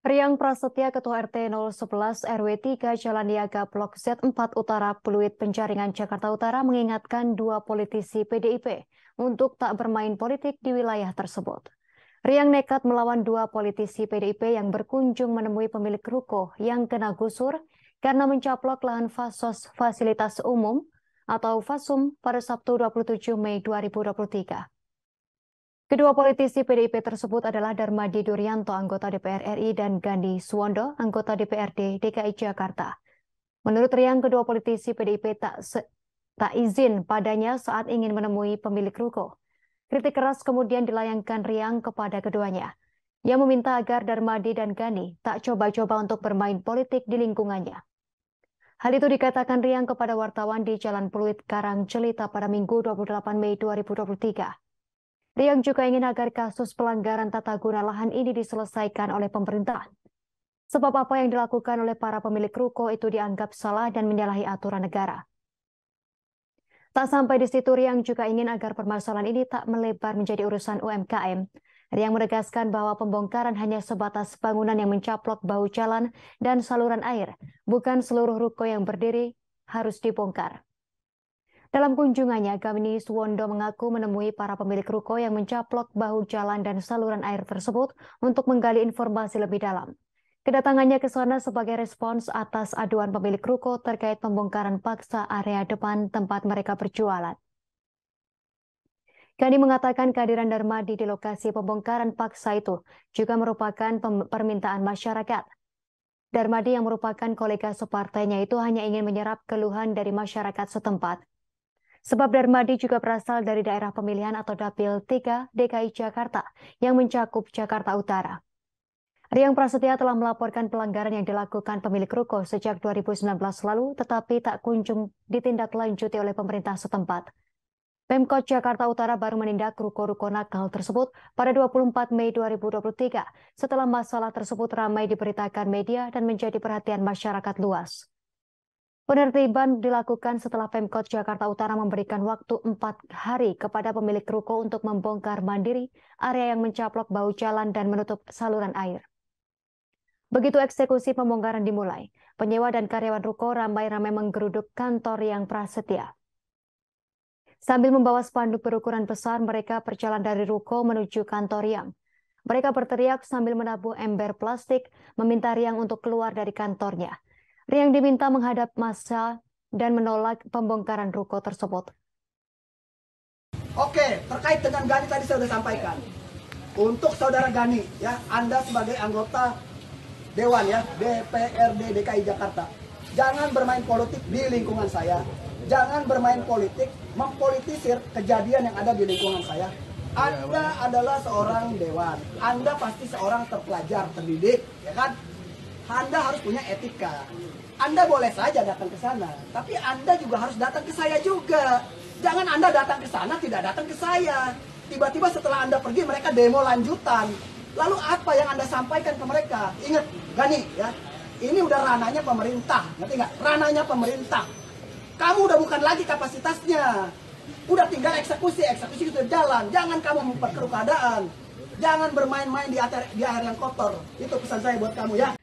Riang Prasetya Ketua RT 011 RW 3 Jalan Niaga Blok Z4 Utara Peluit Penjaringan Jakarta Utara mengingatkan dua politisi PDIP untuk tak bermain politik di wilayah tersebut. Riang nekat melawan dua politisi PDIP yang berkunjung menemui pemilik ruko yang kena gusur karena mencaplok lahan fasos fasilitas umum atau FASUM pada Sabtu 27 Mei 2023. Kedua politisi PDIP tersebut adalah Darmadi Durianto, anggota DPR RI, dan Gandhi Suwondo, anggota DPRD DKI Jakarta. Menurut Riang, kedua politisi PDIP tak, tak izin padanya saat ingin menemui pemilik ruko. Kritik keras kemudian dilayangkan Riang kepada keduanya. Ia meminta agar Darmadi dan Gani tak coba-coba untuk bermain politik di lingkungannya. Hal itu dikatakan Riang kepada wartawan di Jalan Peluit Karang Celita pada Minggu 28 Mei 2023. Riang juga ingin agar kasus pelanggaran tata guna lahan ini diselesaikan oleh pemerintah. Sebab apa yang dilakukan oleh para pemilik ruko itu dianggap salah dan menyalahi aturan negara. Tak sampai di situ, Riang juga ingin agar permasalahan ini tak melebar menjadi urusan UMKM. Riang menegaskan bahwa pembongkaran hanya sebatas bangunan yang mencaplok bau jalan dan saluran air, bukan seluruh ruko yang berdiri harus dibongkar. Dalam kunjungannya, Gamini Suwondo mengaku menemui para pemilik ruko yang mencaplok bahu jalan dan saluran air tersebut untuk menggali informasi lebih dalam. Kedatangannya ke sana sebagai respons atas aduan pemilik ruko terkait pembongkaran paksa area depan tempat mereka berjualan. Gani mengatakan kehadiran Darmadi di lokasi pembongkaran paksa itu juga merupakan permintaan masyarakat. Darmadi yang merupakan kolega separtainya itu hanya ingin menyerap keluhan dari masyarakat setempat Sebab Darmadi juga berasal dari daerah pemilihan atau Dapil 3 DKI Jakarta yang mencakup Jakarta Utara. Riang Prasetya telah melaporkan pelanggaran yang dilakukan pemilik ruko sejak 2019 lalu, tetapi tak kunjung ditindaklanjuti oleh pemerintah setempat. Pemkot Jakarta Utara baru menindak ruko-ruko nakal tersebut pada 24 Mei 2023 setelah masalah tersebut ramai diberitakan media dan menjadi perhatian masyarakat luas. Penertiban dilakukan setelah Pemkot Jakarta Utara memberikan waktu empat hari kepada pemilik ruko untuk membongkar mandiri area yang mencaplok bau jalan dan menutup saluran air. Begitu eksekusi pembongkaran dimulai, penyewa dan karyawan ruko ramai-ramai menggeruduk kantor yang prasetya. Sambil membawa spanduk berukuran besar, mereka berjalan dari ruko menuju kantor yang. Mereka berteriak sambil menabuh ember plastik, meminta Riang untuk keluar dari kantornya yang diminta menghadap massa dan menolak pembongkaran ruko tersebut. Oke, terkait dengan Gani tadi saya sudah sampaikan. Untuk saudara Gani, ya, Anda sebagai anggota Dewan ya, DPRD DKI Jakarta. Jangan bermain politik di lingkungan saya. Jangan bermain politik, mempolitisir kejadian yang ada di lingkungan saya. Anda adalah seorang dewan. Anda pasti seorang terpelajar, terdidik, ya kan? Anda harus punya etika. Anda boleh saja datang ke sana, tapi Anda juga harus datang ke saya juga. Jangan Anda datang ke sana tidak datang ke saya. Tiba-tiba setelah Anda pergi mereka demo lanjutan. Lalu apa yang Anda sampaikan ke mereka? Ingat, Gani ya. Ini udah rananya pemerintah, ngerti nggak? Ranahnya pemerintah. Kamu udah bukan lagi kapasitasnya. Udah tinggal eksekusi, eksekusi itu jalan. Jangan kamu memperkeruh keadaan. Jangan bermain-main di di air yang kotor. Itu pesan saya buat kamu ya.